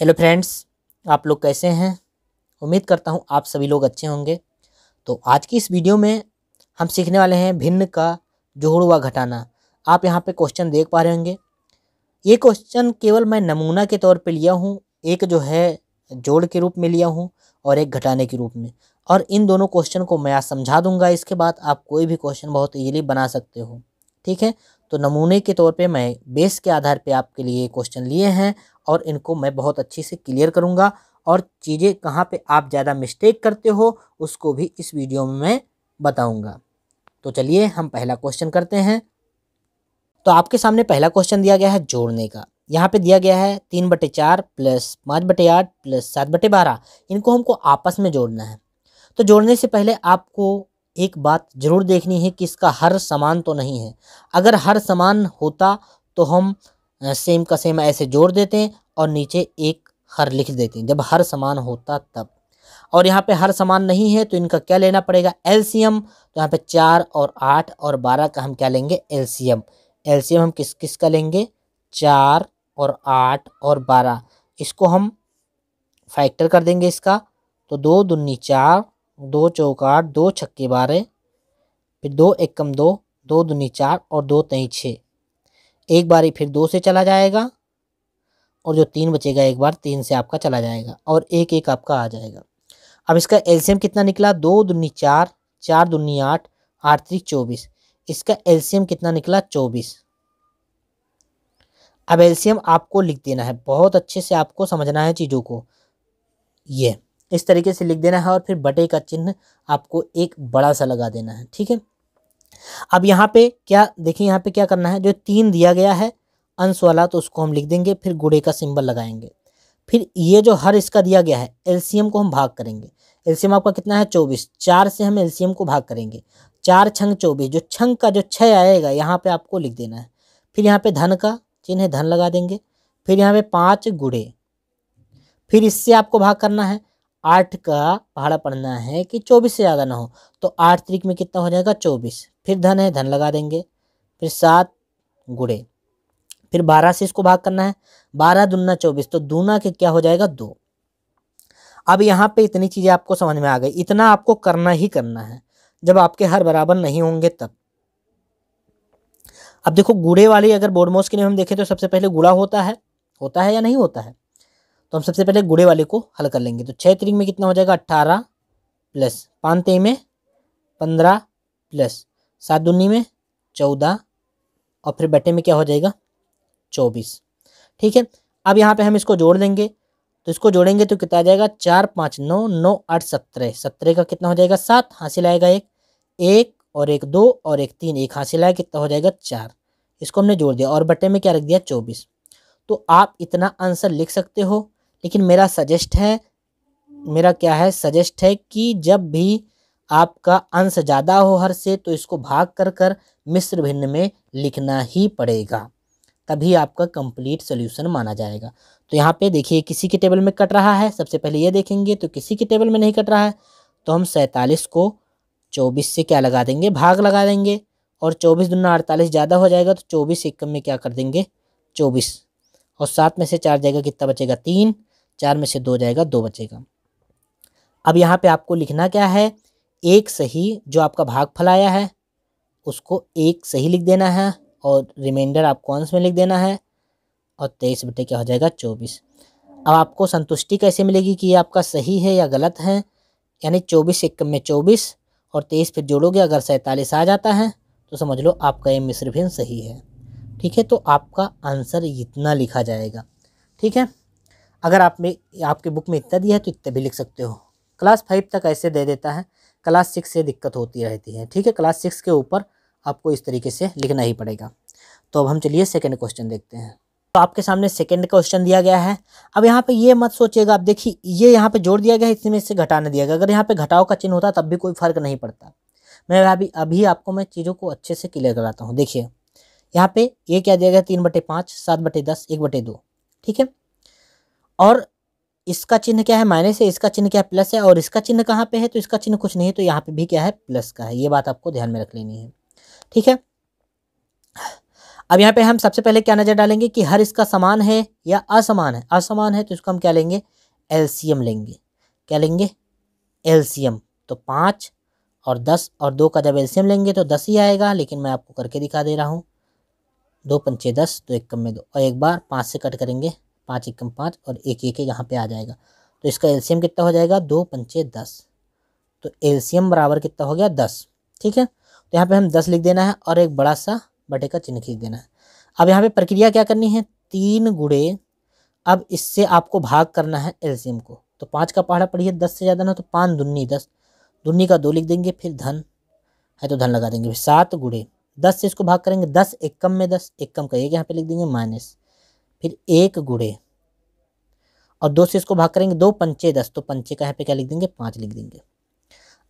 hello friends आप लोग कैसे हैं उम्मीद करता हूँ आप सभी लोग अच्छे होंगे तो आज की इस वीडियो में हम सीखने वाले हैं भिन्न का जोड़ व घटाना आप यहाँ पे क्वेश्चन देख पा रहे होंगे ये क्वेश्चन केवल मैं नमूना के तौर पे लिया हूँ एक जो है जोड़ के रूप में लिया हूँ और एक घटाने के रूप में और इन दोनों क्वेश्चन को मैं समझा दूंगा इसके बाद आप कोई भी क्वेश्चन बहुत ईजिली बना सकते हो ठीक है तो नमूने के तौर पे मैं बेस के आधार पे आपके लिए क्वेश्चन लिए हैं और इनको मैं बहुत अच्छे से क्लियर करूँगा और चीज़ें कहाँ पे आप ज़्यादा मिस्टेक करते हो उसको भी इस वीडियो में मैं बताऊँगा तो चलिए हम पहला क्वेश्चन करते हैं तो आपके सामने पहला क्वेश्चन दिया गया है जोड़ने का यहाँ पे दिया गया है तीन बटे चार प्लस पाँच बटे आठ प्लस सात बटे बारह इनको हमको आपस में जोड़ना है तो जोड़ने से पहले आपको एक बात ज़रूर देखनी है कि इसका हर समान तो नहीं है अगर हर समान होता तो हम सेम का सेम ऐसे जोड़ देते हैं और नीचे एक हर लिख देते हैं जब हर समान होता तब और यहाँ पे हर समान नहीं है तो इनका क्या लेना पड़ेगा एलसीएम तो यहाँ पे चार और आठ और बारह का हम क्या लेंगे एलसीएम एलसीएम हम किस किस का लेंगे चार और आठ और बारह इसको हम फैक्टर कर देंगे इसका तो दो दुन्नी चार दो चौक आठ दो छक्के बारह फिर दो एक कम दो दो दुनी चार और दो तई छः एक ही फिर दो से चला जाएगा और जो तीन बचेगा एक बार तीन से आपका चला जाएगा और एक एक आपका आ जाएगा अब इसका एल्शियम कितना निकला दो दुनी चार चार दुनी आठ आठ त्रिक चौबीस इसका एल्शियम कितना निकला चौबीस अब एल्शियम आपको लिख देना है बहुत अच्छे से आपको समझना है चीज़ों को ये इस तरीके से लिख देना है और फिर बटे का चिन्ह आपको एक बड़ा सा लगा देना है ठीक है अब यहाँ पे क्या देखिए यहाँ पे क्या करना है जो तीन दिया गया है अंश वाला तो उसको हम लिख देंगे फिर गुड़े का सिंबल लगाएंगे फिर ये जो हर इसका दिया गया है एलसीएम को हम भाग करेंगे एलसीएम आपका कितना है चौबीस चार से हम एलसीएम को भाग करेंगे चार छंग चौबीस जो छंग का जो छः आएगा यहाँ पर आपको लिख देना है फिर यहाँ पे धन का चिन्ह धन लगा देंगे फिर यहाँ पे पाँच गुड़े फिर इससे आपको भाग करना है आठ का पहाड़ा पढ़ना है कि चौबीस से ज़्यादा ना हो तो आठ तरीक में कितना हो जाएगा चौबीस फिर धन है धन लगा देंगे फिर सात गुड़े फिर बारह से इसको भाग करना है बारह दूना चौबीस तो दूना के क्या हो जाएगा दो अब यहाँ पे इतनी चीज़ें आपको समझ में आ गई इतना आपको करना ही करना है जब आपके हर बराबर नहीं होंगे तब अब देखो गुड़े वाली अगर बोर्डमोस के लिए हम देखें तो सबसे पहले गुड़ा होता है होता है या नहीं होता है तो हम सबसे पहले गुड़े वाले को हल कर लेंगे तो छः त्रिक में कितना हो जाएगा अट्ठारह प्लस पाँच तेई में पंद्रह प्लस सात दुनी में चौदह और फिर बटे में क्या हो जाएगा चौबीस ठीक है अब यहाँ पे हम इसको जोड़ देंगे तो इसको जोड़ेंगे तो कितना आ जाएगा चार पाँच नौ नौ आठ सत्रह सत्रह का कितना हो जाएगा सात हासिल आएगा एक एक और एक दो और एक तीन एक हासिल आया कितना हो जाएगा चार इसको हमने जोड़ दिया और बटे में क्या रख दिया चौबीस तो आप इतना आंसर लिख सकते हो लेकिन मेरा सजेस्ट है मेरा क्या है सजेस्ट है कि जब भी आपका अंश ज़्यादा हो हर से तो इसको भाग कर कर मिश्र भिन्न में लिखना ही पड़ेगा तभी आपका कंप्लीट सोल्यूशन माना जाएगा तो यहाँ पे देखिए किसी के टेबल में कट रहा है सबसे पहले ये देखेंगे तो किसी के टेबल में नहीं कट रहा है तो हम सैंतालीस को चौबीस से क्या लगा देंगे भाग लगा देंगे और चौबीस दुना अड़तालीस ज़्यादा हो जाएगा तो चौबीस एकम में क्या कर देंगे चौबीस और सात में से चार जाएगा कितना बचेगा तीन चार में से दो जाएगा दो बचेगा अब यहाँ पे आपको लिखना क्या है एक सही जो आपका भाग फलाया है उसको एक सही लिख देना है और रिमाइंडर आपको अंश में लिख देना है और तेईस बटे क्या हो जाएगा चौबीस अब आपको संतुष्टि कैसे मिलेगी कि ये आपका सही है या गलत है यानी चौबीस एक में चौबीस और तेईस फिर जोड़ोगे अगर सैंतालीस आ जाता है तो समझ लो आपका ये मिश्र भिन्न सही है ठीक है तो आपका आंसर इतना लिखा जाएगा ठीक है अगर आप में आपके बुक में इतना दिया है तो इतना भी लिख सकते हो क्लास फाइव तक ऐसे दे देता है क्लास सिक्स से दिक्कत होती रहती है ठीक है क्लास सिक्स के ऊपर आपको इस तरीके से लिखना ही पड़ेगा तो अब हम चलिए सेकेंड क्वेश्चन देखते हैं तो आपके सामने सेकेंड क्वेश्चन दिया गया है अब यहाँ पर ये मत सोचिएगा आप देखिए ये यहाँ पर जोड़ दिया गया है इसमें इससे घटाना दिया गया अगर यहाँ पे घटाव का चिन्ह होता तब भी कोई फर्क नहीं पड़ता मैं अभी अभी आपको मैं चीज़ों को अच्छे से क्लियर कराता हूँ देखिए यहाँ पे ये क्या दिया गया तीन बटे पाँच सात बटे दस एक बटे दो ठीक है और इसका चिन्ह क्या है माइनस है इसका चिन्ह क्या है प्लस है और इसका चिन्ह कहाँ पे है तो इसका चिन्ह कुछ नहीं है तो यहाँ पे भी क्या है प्लस का है ये बात आपको ध्यान में रख लेनी है ठीक है अब यहाँ पे हम सबसे पहले क्या नज़र डालेंगे कि हर इसका समान है या असमान है असमान है तो इसको हम क्या लेंगे एलसीएम लेंगे क्या लेंगे एलसीएम तो पाँच और दस और दो का जब एलसीएम लेंगे तो दस ही आएगा लेकिन मैं आपको करके दिखा दे रहा हूँ दो पंचे दस तो एक कम में दो और एक बार पाँच से कट करेंगे पाँच एकम पाँच और एक एक यहाँ पे आ जाएगा तो इसका एलसीएम कितना हो जाएगा दो पंचे दस तो एलसीएम बराबर कितना हो गया दस ठीक है तो यहाँ पे हम दस लिख देना है और एक बड़ा सा बटे का चिन्ह खींच देना है अब यहाँ पे प्रक्रिया क्या करनी है तीन गुड़े अब इससे आपको भाग करना है एल्सीयम को तो पाँच का पहाड़ा पढ़िए दस से ज़्यादा ना तो पाँच दुन्नी दस दुन्नी का दो लिख देंगे फिर धन है तो धन लगा देंगे फिर सात गुड़े दस से इसको भाग करेंगे दस एक कम में दस एक कम का एक यहाँ पे लिख देंगे माइनस फिर एक गुड़े और दो से इसको भाग करेंगे दो पंचे दस तो पंचे का यहाँ पे क्या लिख देंगे पाँच लिख देंगे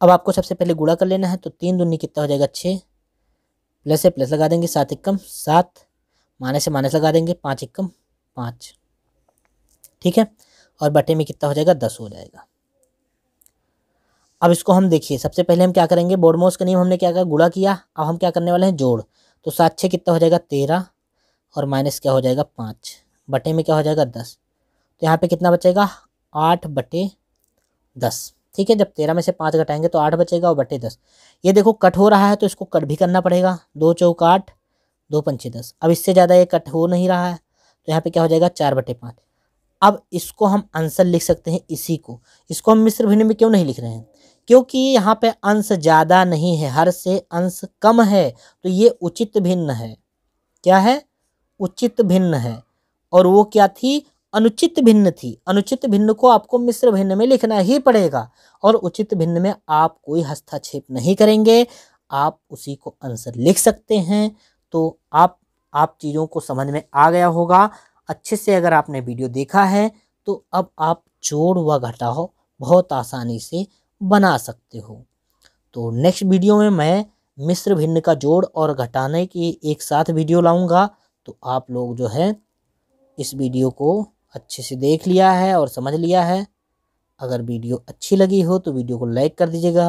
अब आपको सबसे पहले गुड़ा कर लेना है तो तीन दूनी कितना हो जाएगा छः प्लस से प्लस लगा देंगे सात इक्कम सात माने से माइनस लगा देंगे पाँच इक्कम पाँच ठीक है और बटे में कितना हो जाएगा दस हो जाएगा अब इसको हम देखिए सबसे पहले हम क्या करेंगे बोर्डमोस का नियम हमने क्या कहा गुड़ा किया अब हम क्या करने वाले हैं जोड़ तो सात छः कितना हो जाएगा तेरह और माइनस क्या हो जाएगा पाँच बटे में क्या हो जाएगा दस तो यहाँ पे कितना बचेगा आठ बटे दस ठीक है जब तेरह में से पाँच घटाएंगे तो आठ बचेगा और बटे दस ये देखो कट हो रहा है तो इसको कट भी करना पड़ेगा दो चौक आठ दो पंचे दस अब इससे ज़्यादा ये कट हो नहीं रहा है तो यहाँ पे क्या हो जाएगा चार बटे पाँच अब इसको हम आंसर लिख सकते हैं इसी को इसको हम मिश्र भिन्न में क्यों नहीं लिख रहे हैं क्योंकि यहाँ पर अंश ज़्यादा नहीं है हर से अंश कम है तो ये उचित भिन्न है क्या है उचित भिन्न है और वो क्या थी अनुचित भिन्न थी अनुचित भिन्न को आपको मिश्र भिन्न में लिखना ही पड़ेगा और उचित भिन्न में आप कोई हस्ताक्षेप नहीं करेंगे आप उसी को आंसर लिख सकते हैं तो आप आप चीज़ों को समझ में आ गया होगा अच्छे से अगर आपने वीडियो देखा है तो अब आप जोड़ व घटाओ बहुत आसानी से बना सकते हो तो नेक्स्ट वीडियो में मैं मिश्र भिन्न का जोड़ और घटाने की एक साथ वीडियो लाऊंगा तो आप लोग जो है इस वीडियो को अच्छे से देख लिया है और समझ लिया है अगर वीडियो अच्छी लगी हो तो वीडियो को लाइक कर दीजिएगा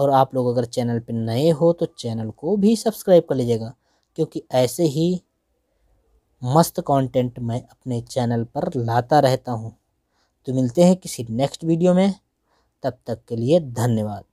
और आप लोग अगर चैनल पर नए हो तो चैनल को भी सब्सक्राइब कर लीजिएगा क्योंकि ऐसे ही मस्त कंटेंट मैं अपने चैनल पर लाता रहता हूँ तो मिलते हैं किसी नेक्स्ट वीडियो में तब तक के लिए धन्यवाद